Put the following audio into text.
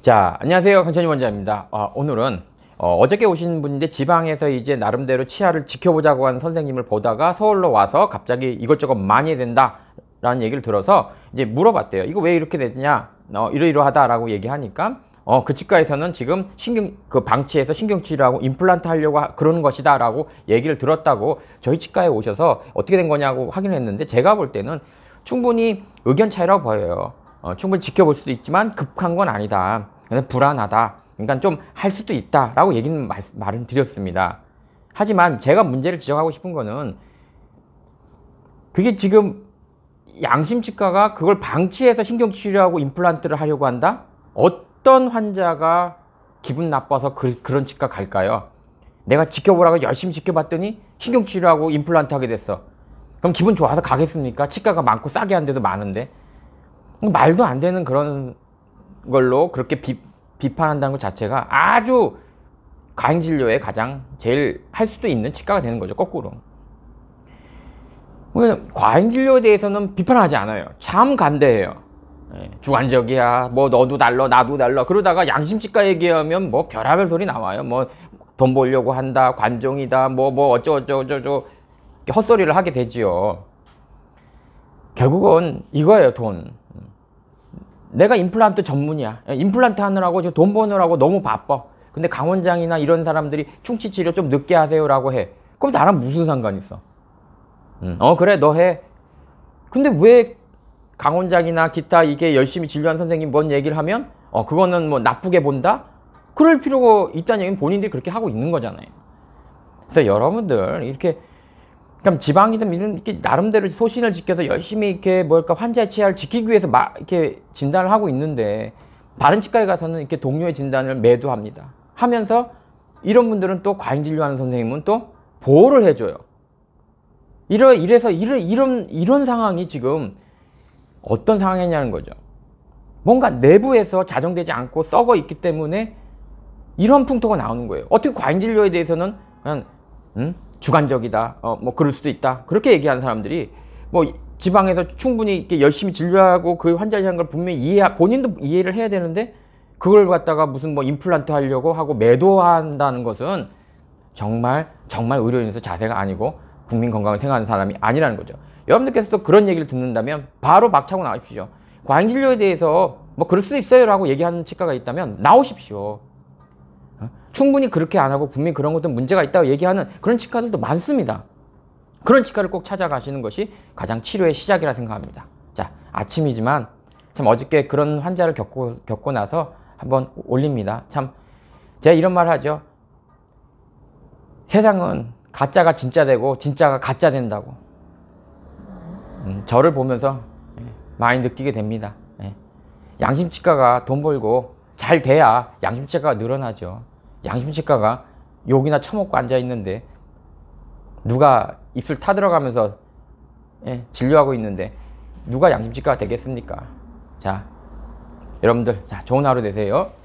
자 안녕하세요 강찬희 원장입니다 어, 오늘은 어, 어 저께 오신 분인데 지방에서 이제 나름대로 치아를 지켜보자고 한 선생님을 보다가 서울로 와서 갑자기 이것저것 많이 된다 라는 얘기를 들어서 이제 물어봤대요 이거 왜 이렇게 됐냐 어, 이러이러하다 라고 얘기하니까 어, 그 치과에서는 지금 신경 그방치해서 신경치료하고 임플란트 하려고 그러는 것이다 라고 얘기를 들었다고 저희 치과에 오셔서 어떻게 된 거냐고 확인했는데 제가 볼 때는 충분히 의견 차이라고 보여요 어, 충분히 지켜볼 수도 있지만 급한 건 아니다. 불안하다. 그러니까 좀 할 수도 있다라고 얘기는 말, 말은 드렸습니다. 하지만 제가 문제를 지적하고 싶은 거는 그게 지금 양심치과가 그걸 방치해서 신경치료하고 임플란트를 하려고 한다? 어떤 환자가 기분 나빠서 그, 런 치과 갈까요? 내가 지켜보라고 열심히 지켜봤더니 신경치료하고 임플란트 하게 됐어. 그럼 기분 좋아서 가겠습니까? 치과가 많고 싸게 한 데도 많은데. 말도 안 되는 그런 걸로 그렇게 비, 비판한다는 것 자체가 아주 과잉진료에 가장 제일 할 수도 있는 치과가 되는 거죠 거꾸로 과잉진료에 대해서는 비판하지 않아요 참 간대해요 예, 주관적이야 뭐 너도 달러 나도 달러 그러다가 양심치과 얘기하면 뭐 별하별 소리 나와요 뭐 돈 벌려고 한다 관종이다 뭐 뭐 어쩌고저쩌고 헛소리를 하게 되지요 결국은 이거예요 돈 내가 임플란트 전문이야. 임플란트 하느라고 지금 돈 버느라고 너무 바빠. 근데 강원장이나 이런 사람들이 충치 치료 좀 늦게 하세요라고 해. 그럼 나랑 무슨 상관 있어? 음. 어 그래 너 해. 근데 왜 강원장이나 기타 이게 열심히 진료한 선생님 뭔 얘기를 하면 어 그거는 뭐 나쁘게 본다? 그럴 필요가 있다는 얘기는 본인들이 그렇게 하고 있는 거잖아요. 그래서 여러분들 이렇게 그럼 지방이든 이런 이렇게 나름대로 소신을 지켜서 열심히 이렇게 뭘까 환자의 치아를 지키기 위해서 막 이렇게 진단을 하고 있는데 바른 치과에 가서는 이렇게 동료의 진단을 매도합니다. 하면서 이런 분들은 또 과잉 진료하는 선생님은 또 보호를 해줘요. 이러 이래서 이런 이런 이런 상황이 지금 어떤 상황이냐는 거죠. 뭔가 내부에서 자정되지 않고 썩어 있기 때문에 이런 풍토가 나오는 거예요. 어떻게 과잉 진료에 대해서는 그냥 음? 주관적이다 어, 뭐 그럴 수도 있다 그렇게 얘기한 사람들이 뭐 지방에서 충분히 이렇게 열심히 진료하고 그환자에대 한걸 분명히 이해 본인도 이해를 해야 되는데 그걸 갖다가 무슨 뭐 임플란트 하려고 하고 매도한다는 것은 정말 정말 의료인에서 자세가 아니고 국민 건강을 생각하는 사람이 아니라는 거죠. 여러분들께서도 그런 얘기를 듣는다면 바로 막차고 나오십시오. 과잉 진료에 대해서 뭐 그럴 수 있어요라고 얘기하는 치과가 있다면 나오십시오. 어? 충분히 그렇게 안 하고 분명히 그런 것도 문제가 있다고 얘기하는 그런 치과들도 많습니다. 그런 치과를 꼭 찾아가시는 것이 가장 치료의 시작이라 생각합니다. 자, 아침이지만 참 어저께 그런 환자를 겪고, 겪고 나서 한번 올립니다. 참, 제가 이런 말 하죠. 세상은 가짜가 진짜 되고, 진짜가 가짜 된다고. 음, 저를 보면서 예, 많이 느끼게 됩니다. 예. 양심치과가 돈 벌고 잘 돼야 양심치과가 늘어나죠. 양심치과가 욕이나 처먹고 앉아있는데 누가 입술 타들어가면서 예, 진료하고 있는데 누가 양심치과가 되겠습니까? 자, 여러분들 자, 좋은 하루 되세요.